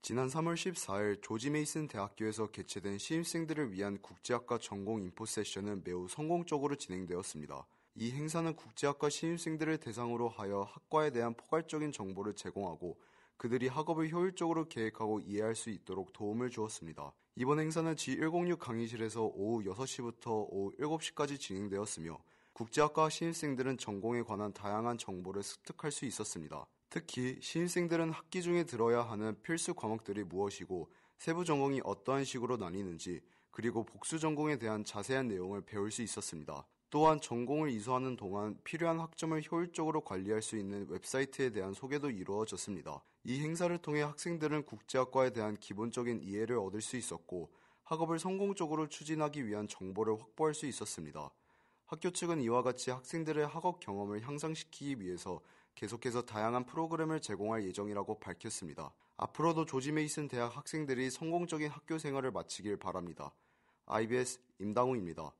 지난 3월 14일 조지 메이슨 대학교에서 개최된 시임생들을 위한 국제학과 전공 인포 세션은 매우 성공적으로 진행되었습니다. 이 행사는 국제학과 시임생들을 대상으로 하여 학과에 대한 포괄적인 정보를 제공하고 그들이 학업을 효율적으로 계획하고 이해할 수 있도록 도움을 주었습니다. 이번 행사는 G106 강의실에서 오후 6시부터 오후 7시까지 진행되었으며 국제학과 시임생들은 전공에 관한 다양한 정보를 습득할 수 있었습니다. 특히 신입생들은 학기 중에 들어야 하는 필수 과목들이 무엇이고 세부 전공이 어떠한 식으로 나뉘는지 그리고 복수 전공에 대한 자세한 내용을 배울 수 있었습니다. 또한 전공을 이수하는 동안 필요한 학점을 효율적으로 관리할 수 있는 웹사이트에 대한 소개도 이루어졌습니다. 이 행사를 통해 학생들은 국제학과에 대한 기본적인 이해를 얻을 수 있었고 학업을 성공적으로 추진하기 위한 정보를 확보할 수 있었습니다. 학교 측은 이와 같이 학생들의 학업 경험을 향상시키기 위해서 계속해서 다양한 프로그램을 제공할 예정이라고 밝혔습니다. 앞으로도 조지 메이슨 대학 학생들이 성공적인 학교 생활을 마치길 바랍니다. IBS 임당우입니다.